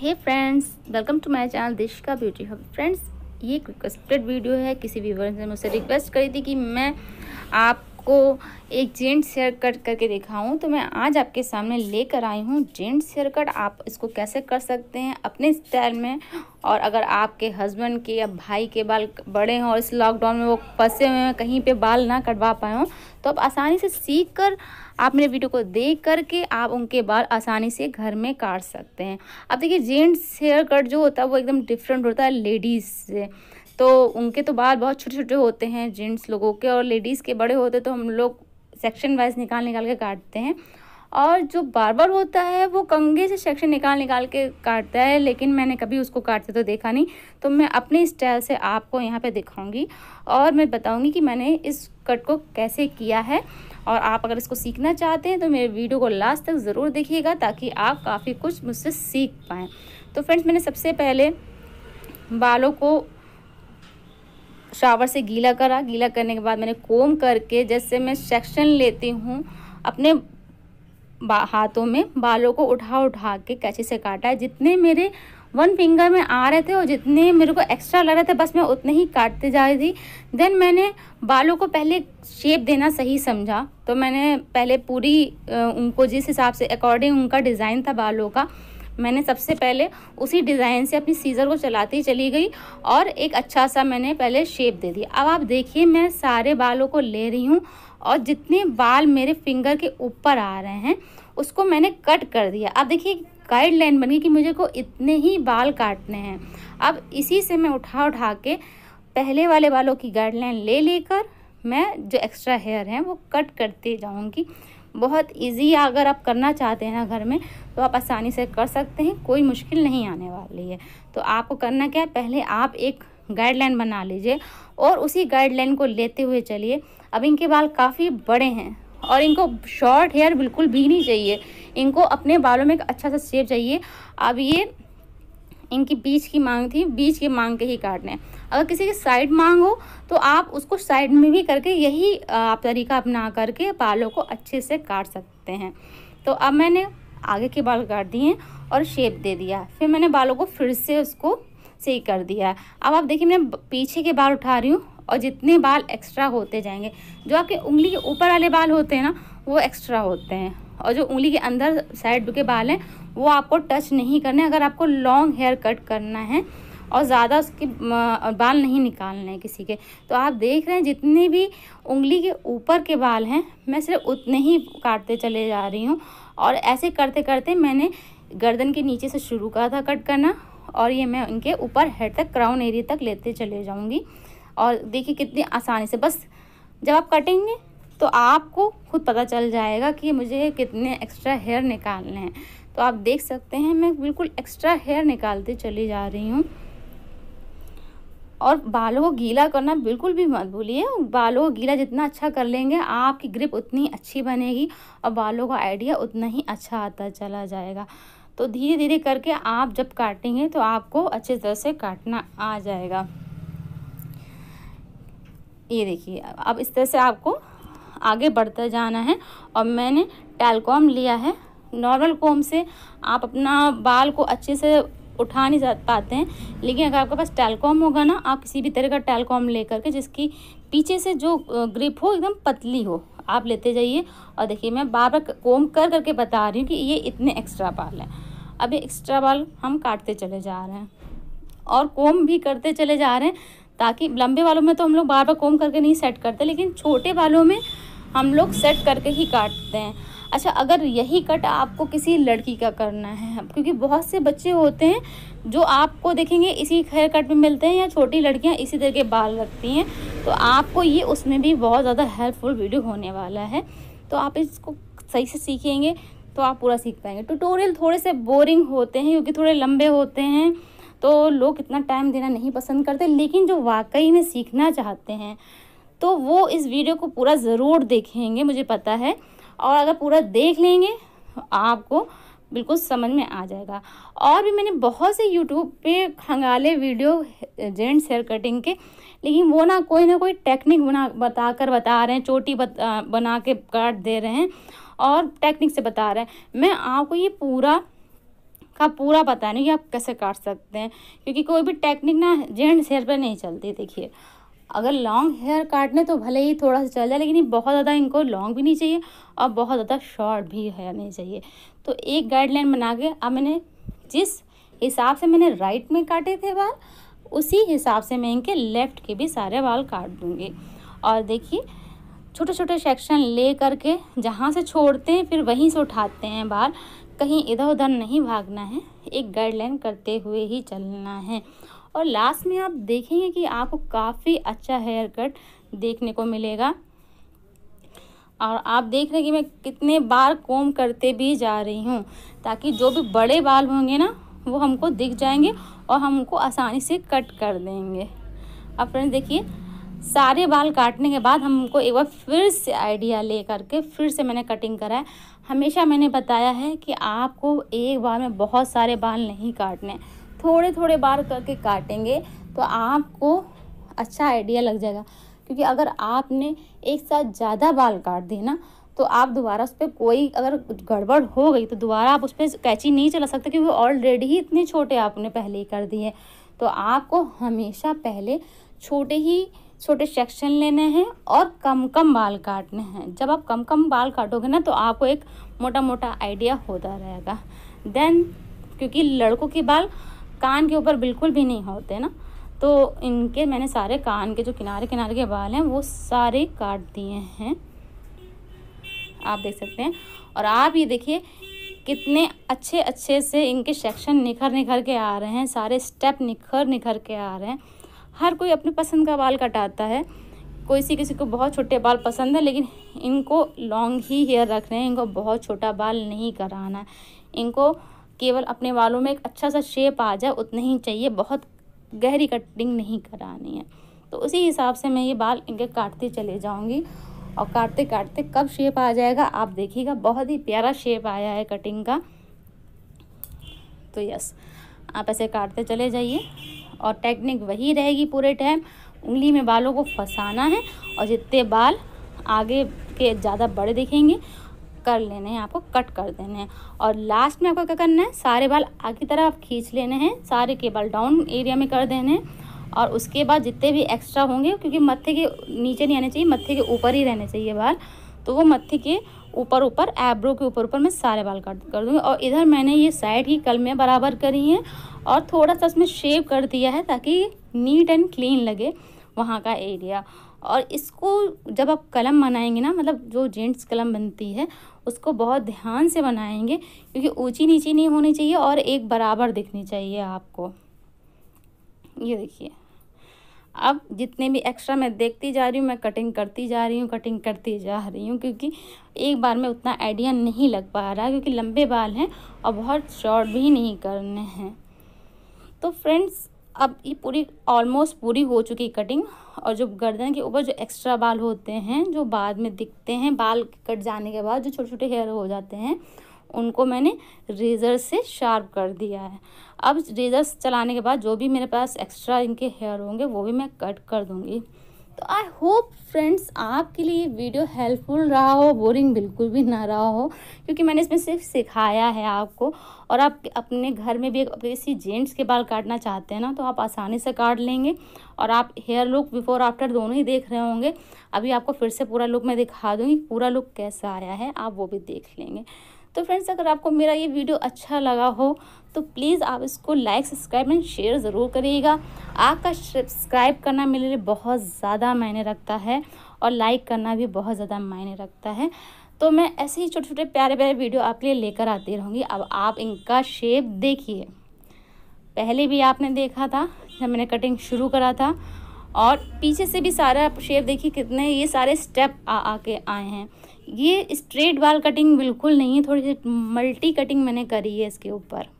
hey friends welcome to my channel Dishka beauty hub friends ये एक requested video है किसी व्यूवर ने मुझसे रिक्वेस्ट करी थी कि मैं आप आपको एक जेंट्स हेयर कट करके दिखाऊं तो मैं आज आपके सामने लेकर आई हूँ जेंट्स हेयर कट आप इसको कैसे कर सकते हैं अपने स्टाइल में और अगर आपके हस्बैंड के या भाई के बाल बड़े हों और इस लॉकडाउन में वो फंसे हुए हैं कहीं पे बाल ना कटवा पाए हों तो आप आसानी से सीख कर आप मेरे वीडियो को देख करके आप उनके बाल आसानी से घर में काट सकते हैं अब देखिए जेंट्स हेयर कट जो होता है वो एकदम डिफरेंट होता है लेडीज़ से तो उनके तो बाल बहुत छोटे छोटे होते हैं जेंट्स लोगों के और लेडीज़ के बड़े होते तो हम लोग सेक्शन वाइज निकाल निकाल के काटते हैं और जो बार्बर होता है वो कंघे से सेक्शन निकाल निकाल के काटता है लेकिन मैंने कभी उसको काटते तो देखा नहीं तो मैं अपने स्टाइल से आपको यहाँ पे दिखाऊंगी और मैं बताऊंगी कि मैंने इस कट को कैसे किया है और आप अगर इसको सीखना चाहते हैं तो मेरे वीडियो को लास्ट तक ज़रूर देखिएगा ताकि आप काफ़ी कुछ मुझसे सीख पाएँ तो फ्रेंड्स मैंने सबसे पहले बालों को शावर से गीला करा गीला करने के बाद मैंने कोम करके जैसे मैं सेक्शन लेती हूँ अपने हाथों में बालों को उठा उठा के कैची से काटा है जितने मेरे वन फिंगर में आ रहे थे और जितने मेरे को एक्स्ट्रा लग रहे थे बस मैं उतने ही काटते जा रही थी देन मैंने बालों को पहले शेप देना सही समझा तो मैंने पहले पूरी उनको जिस हिसाब से अकॉर्डिंग उनका डिज़ाइन था बालों का मैंने सबसे पहले उसी डिज़ाइन से अपनी सीज़र को चलाती चली गई और एक अच्छा सा मैंने पहले शेप दे दिया अब आप देखिए मैं सारे बालों को ले रही हूँ और जितने बाल मेरे फिंगर के ऊपर आ रहे हैं उसको मैंने कट कर दिया अब देखिए गाइडलाइन बनी कि मुझे को इतने ही बाल काटने हैं अब इसी से मैं उठा उठा के पहले वाले बालों की गाइडलाइन ले लेकर मैं जो एक्स्ट्रा हेयर हैं वो कट करते जाऊँगी बहुत इजी अगर आप करना चाहते हैं ना घर में तो आप आसानी से कर सकते हैं कोई मुश्किल नहीं आने वाली है तो आपको करना क्या है पहले आप एक गाइडलाइन बना लीजिए और उसी गाइडलाइन को लेते हुए चलिए अब इनके बाल काफ़ी बड़े हैं और इनको शॉर्ट हेयर बिल्कुल भी नहीं चाहिए इनको अपने बालों में एक अच्छा सा शेप चाहिए अब ये इनकी बीच की मांग थी बीच की मांग के ही काटने हैं अगर किसी की साइड मांग हो तो आप उसको साइड में भी करके यही आप तरीका अपना करके बालों को अच्छे से काट सकते हैं तो अब मैंने आगे के बाल काट दिए और शेप दे दिया फिर मैंने बालों को फिर से उसको सही कर दिया अब आप देखिए मैं पीछे के बाल उठा रही हूँ और जितने बाल एक्स्ट्रा होते जाएंगे जो आपके उंगली के ऊपर वाले बाल होते हैं ना वो एक्स्ट्रा होते हैं और जो उंगली के अंदर साइड के बाल हैं वो आपको टच नहीं करने अगर आपको लॉन्ग हेयर कट करना है और ज़्यादा उसके बाल नहीं निकालने हैं किसी के तो आप देख रहे हैं जितने भी उंगली के ऊपर के बाल हैं मैं सिर्फ उतने ही काटते चले जा रही हूँ और ऐसे करते करते मैंने गर्दन के नीचे से शुरू करा था कट करना और ये मैं उनके ऊपर हेड तक क्राउन एरिया तक लेते चले जाऊँगी और देखिए कितनी आसानी से बस जब आप कटेंगे तो आपको खुद पता चल जाएगा कि मुझे कितने एक्स्ट्रा हेयर निकालने हैं तो आप देख सकते हैं मैं बिल्कुल एक्स्ट्रा हेयर निकालते चली जा रही हूँ और बालों को गीला करना बिल्कुल भी मत भूलिए बालों को गीला जितना अच्छा कर लेंगे आपकी ग्रिप उतनी अच्छी बनेगी और बालों का आइडिया उतना ही अच्छा आता चला जाएगा तो धीरे धीरे करके आप जब काटेंगे तो आपको अच्छे तरह से काटना आ जाएगा ये देखिए अब इस तरह से आपको आगे बढ़ता जाना है और मैंने टैलकॉम लिया है नॉर्मल कॉम से आप अपना बाल को अच्छे से उठा नहीं जा पाते हैं लेकिन अगर आपके पास टैलकॉम होगा ना आप किसी भी तरह का टैलकॉम लेकर के जिसकी पीछे से जो ग्रिप हो एकदम पतली हो आप लेते जाइए और देखिए मैं बार बार कोम कर करके बता रही हूँ कि ये इतने एक्स्ट्रा बाल हैं अब एक्स्ट्रा बाल हम काटते चले जा रहे हैं और कोम भी करते चले जा रहे हैं ताकि लंबे बालों में तो हम लोग बार बार कोम करके नहीं सेट करते लेकिन छोटे बालों में हम लोग सेट करके ही काटते हैं अच्छा अगर यही कट आपको किसी लड़की का करना है क्योंकि बहुत से बच्चे होते हैं जो आपको देखेंगे इसी हेयर कट में मिलते हैं या छोटी लड़कियां इसी तरह के बाल रखती हैं तो आपको ये उसमें भी बहुत ज़्यादा हेल्पफुल वीडियो होने वाला है तो आप इसको सही से सीखेंगे तो आप पूरा सीख पाएंगे ट्यूटोरियल थोड़े से बोरिंग होते हैं क्योंकि थोड़े लंबे होते हैं तो लोग इतना टाइम देना नहीं पसंद करते लेकिन जो वाकई में सीखना चाहते हैं तो वो इस वीडियो को पूरा ज़रूर देखेंगे मुझे पता है और अगर पूरा देख लेंगे आपको बिल्कुल समझ में आ जाएगा और भी मैंने बहुत से यूट्यूब पे खंगाले वीडियो जेंट्स हेयर कटिंग के लेकिन वो ना कोई ना कोई टेक्निक बना बता कर बता रहे हैं चोटी बता, बना के काट दे रहे हैं और टेक्निक से बता रहे हैं मैं आपको ये पूरा का पूरा पता नहीं कि आप कैसे काट सकते हैं क्योंकि कोई भी टेक्निक ना जेंट्स हेयर पर नहीं चलती देखिए अगर लॉन्ग हेयर काटने तो भले ही थोड़ा सा चल जाए लेकिन बहुत ज़्यादा इनको लॉन्ग भी नहीं चाहिए और बहुत ज़्यादा शॉर्ट भी हेयर नहीं चाहिए तो एक गाइडलाइन बना के अब मैंने जिस हिसाब से मैंने राइट में काटे थे बाल उसी हिसाब से मैं इनके लेफ़्ट के भी सारे बाल काट दूँगी और देखिए छोटे छोटे सेक्शन ले करके जहाँ से छोड़ते हैं फिर वहीं से उठाते हैं बाल कहीं इधर उधर नहीं भागना है एक गाइडलाइन करते हुए ही चलना है और लास्ट में आप देखेंगे कि आपको काफ़ी अच्छा हेयर कट देखने को मिलेगा और आप देख रहे हैं कि मैं कितने बार कोम करते भी जा रही हूँ ताकि जो भी बड़े बाल होंगे ना वो हमको दिख जाएंगे और हम उनको आसानी से कट कर देंगे अब फ्रेंड देखिए सारे बाल काटने के बाद हमको एक बार फिर से आइडिया ले करके फिर से मैंने कटिंग करा है हमेशा मैंने बताया है कि आपको एक बार में बहुत सारे बाल नहीं काटने थोड़े थोड़े बार करके काटेंगे तो आपको अच्छा आइडिया लग जाएगा क्योंकि अगर आपने एक साथ ज़्यादा बाल काट दिए ना तो आप दोबारा उस पर कोई अगर गड़बड़ हो गई तो दोबारा आप उस पर कैची नहीं चला सकते क्योंकि ऑलरेडी ही इतने छोटे आपने पहले ही कर दिए तो आपको हमेशा पहले छोटे ही छोटे सेक्शन लेने हैं और कम कम बाल काटने हैं जब आप कम कम बाल काटोगे ना तो आपको एक मोटा मोटा आइडिया होता रहेगा देन क्योंकि लड़कों के बाल कान के ऊपर बिल्कुल भी नहीं होते ना तो इनके मैंने सारे कान के जो किनारे किनारे के बाल हैं वो सारे काट दिए हैं आप देख सकते हैं और आप ये देखिए कितने अच्छे अच्छे से इनके सेक्शन निखर निखर के आ रहे हैं सारे स्टेप निखर निखर के आ रहे हैं हर कोई अपने पसंद का बाल कटाता है कोई सी किसी को बहुत छोटे बाल पसंद है लेकिन इनको लॉन्ग ही हेयर रख रहे हैं इनको बहुत छोटा बाल नहीं कराना है इनको केवल अपने बालों में एक अच्छा सा शेप आ जाए उतना ही चाहिए बहुत गहरी कटिंग नहीं करानी है तो उसी हिसाब से मैं ये बाल इनके काटती चले जाऊँगी और काटते काटते कब शेप आ जाएगा आप देखिएगा बहुत ही प्यारा शेप आया है कटिंग का तो यस आप ऐसे काटते चले जाइए और टेक्निक वही रहेगी पूरे टाइम उंगली में बालों को फंसाना है और जितने बाल आगे के ज़्यादा बड़े दिखेंगे कर लेने हैं आपको कट कर देने हैं और लास्ट में आपको क्या करना है सारे बाल आगे की तरफ खींच लेने हैं सारे के बाल डाउन एरिया में कर देने हैं और उसके बाद जितने भी एक्स्ट्रा होंगे क्योंकि मत्थे के नीचे नहीं आने चाहिए मत्थे के ऊपर ही रहने चाहिए बाल तो वो मत्थे के ऊपर ऊपर एब्रो के ऊपर ऊपर मैं सारे बाल कट कर दूँगी और इधर मैंने ये साइड ही कल में बराबर करी है और थोड़ा सा उसमें शेव कर दिया है ताकि नीट एंड क्लीन लगे वहाँ का एरिया और इसको जब आप कलम बनाएंगे ना मतलब जो जेंट्स कलम बनती है उसको बहुत ध्यान से बनाएंगे क्योंकि ऊंची नीची नहीं होनी चाहिए और एक बराबर दिखनी चाहिए आपको ये देखिए अब जितने भी एक्स्ट्रा मैं देखती जा रही हूँ मैं कटिंग करती जा रही हूँ कटिंग करती जा रही हूँ क्योंकि एक बार में उतना आइडिया नहीं लग पा रहा क्योंकि लंबे बाल हैं और बहुत शॉर्ट भी नहीं करने हैं तो फ्रेंड्स अब ये पूरी ऑलमोस्ट पूरी हो चुकी कटिंग और जो गर्दन के ऊपर जो एक्स्ट्रा बाल होते हैं जो बाद में दिखते हैं बाल कट जाने के बाद जो छोटे छोटे हेयर हो जाते हैं उनको मैंने रेज़र से शार्प कर दिया है अब रेज़र चलाने के बाद जो भी मेरे पास एक्स्ट्रा इनके हेयर होंगे वो भी मैं कट कर दूँगी तो आई होप फ्रेंड्स आपके लिए वीडियो हेल्पफुल रहा हो बोरिंग बिल्कुल भी ना रहा हो क्योंकि मैंने इसमें सिर्फ सिखाया है आपको और आप अपने घर में भी किसी जेंट्स के बाल काटना चाहते हैं ना तो आप आसानी से काट लेंगे और आप हेयर लुक बिफोर आफ्टर दोनों ही देख रहे होंगे अभी आपको फिर से पूरा लुक मैं दिखा दूँगी पूरा लुक कैसा आया है आप वो भी देख लेंगे तो फ्रेंड्स अगर आपको मेरा ये वीडियो अच्छा लगा हो तो प्लीज़ आप इसको लाइक सब्सक्राइब एंड शेयर ज़रूर करिएगा आपका सब्सक्राइब करना मेरे लिए बहुत ज़्यादा मायने रखता है और लाइक करना भी बहुत ज़्यादा मायने रखता है तो मैं ऐसे ही छोटे छोटे प्यारे प्यारे वीडियो आपके लिए लेकर आती रहूँगी अब आप इनका शेप देखिए पहले भी आपने देखा था जब मैंने कटिंग शुरू करा था और पीछे से भी सारा शेप देखिए कितने ये सारे स्टेप आ आके आए हैं ये स्ट्रेट बाल कटिंग बिल्कुल नहीं है थोड़ी सी मल्टी कटिंग मैंने करी है इसके ऊपर